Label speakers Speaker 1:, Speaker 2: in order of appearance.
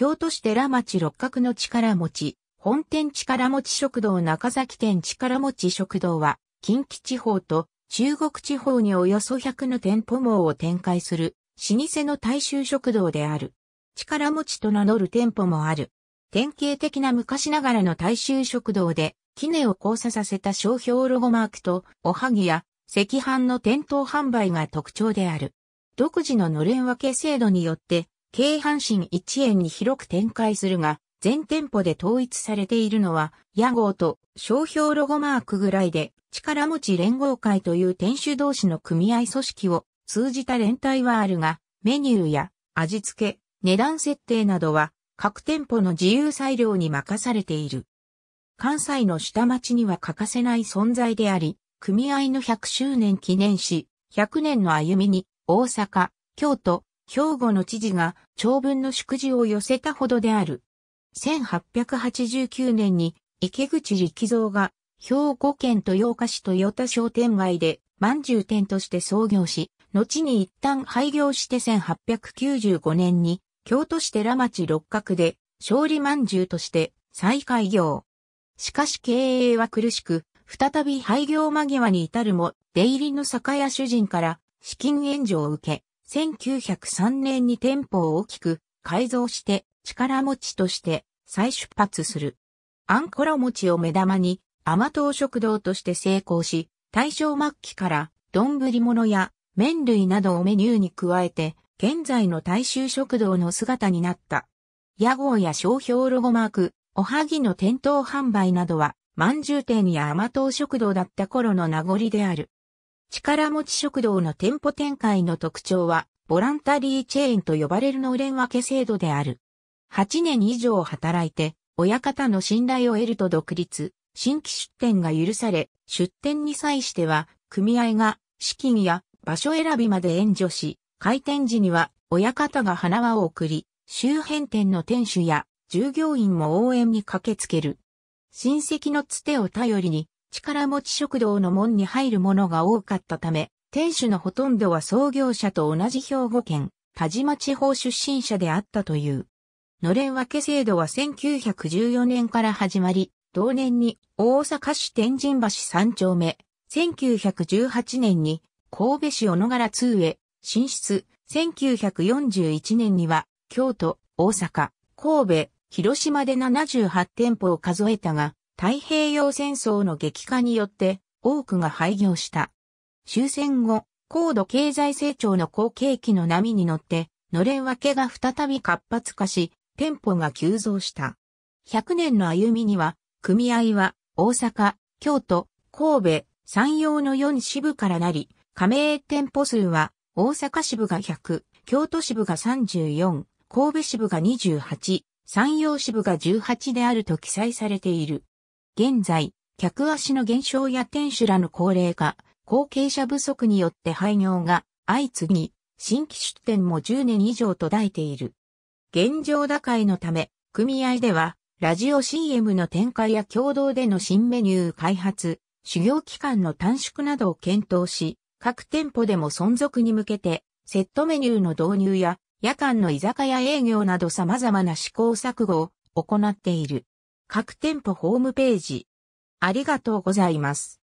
Speaker 1: 京都市寺町六角の力持ち、本店力持ち食堂中崎店力持ち食堂は、近畿地方と中国地方におよそ100の店舗網を展開する、老舗の大衆食堂である。力持ちと名乗る店舗もある。典型的な昔ながらの大衆食堂で、キネを交差させた商標ロゴマークと、おはぎや、赤飯の店頭販売が特徴である。独自ののれん分け制度によって、京阪神一円に広く展開するが、全店舗で統一されているのは、屋号と商標ロゴマークぐらいで、力持ち連合会という店主同士の組合組織を通じた連帯はあるが、メニューや味付け、値段設定などは各店舗の自由裁量に任されている。関西の下町には欠かせない存在であり、組合の100周年記念し、100年の歩みに大阪、京都、兵庫の知事が長文の祝辞を寄せたほどである。1889年に池口力蔵が兵庫県豊岡市豊田商店街で饅頭店として創業し、後に一旦廃業して1895年に京都市寺町六角で勝利饅頭として再開業。しかし経営は苦しく、再び廃業間際に至るも、出入りの酒屋主人から資金援助を受け、1903年に店舗を大きく改造して力持ちとして再出発する。あんころ餅を目玉に甘党食堂として成功し、大正末期から丼物や麺類などをメニューに加えて、現在の大衆食堂の姿になった。屋号や商標ロゴマーク、おはぎの店頭販売などは、饅頭店や甘党食堂だった頃の名残である。力持ち食堂の店舗展開の特徴は、ボランタリーチェーンと呼ばれるのれん分け制度である。8年以上働いて、親方の信頼を得ると独立、新規出店が許され、出店に際しては、組合が資金や場所選びまで援助し、開店時には親方が花輪を送り、周辺店の店主や従業員も応援に駆けつける。親戚のつてを頼りに力持ち食堂の門に入るものが多かったため、店主のほとんどは創業者と同じ兵庫県、田島地方出身者であったという。のれん分け制度は1914年から始まり、同年に大阪市天神橋三丁目、1918年に神戸市小野柄通へ進出、1941年には京都、大阪、神戸、広島で78店舗を数えたが、太平洋戦争の激化によって多くが廃業した。終戦後、高度経済成長の好景気の波に乗って、のれん分けが再び活発化し、店舗が急増した。100年の歩みには、組合は大阪、京都、神戸、山陽の4支部からなり、加盟店舗数は大阪支部が100、京都支部が34、神戸支部が28、山陽支部が18であると記載されている。現在、客足の減少や店主らの高齢化、後継者不足によって廃業が相次ぎ、新規出店も10年以上途絶えている。現状打開のため、組合では、ラジオ CM の展開や共同での新メニュー開発、修行期間の短縮などを検討し、各店舗でも存続に向けて、セットメニューの導入や、夜間の居酒屋営業など様々な試行錯誤を行っている。各店舗ホームページ。ありがとうございます。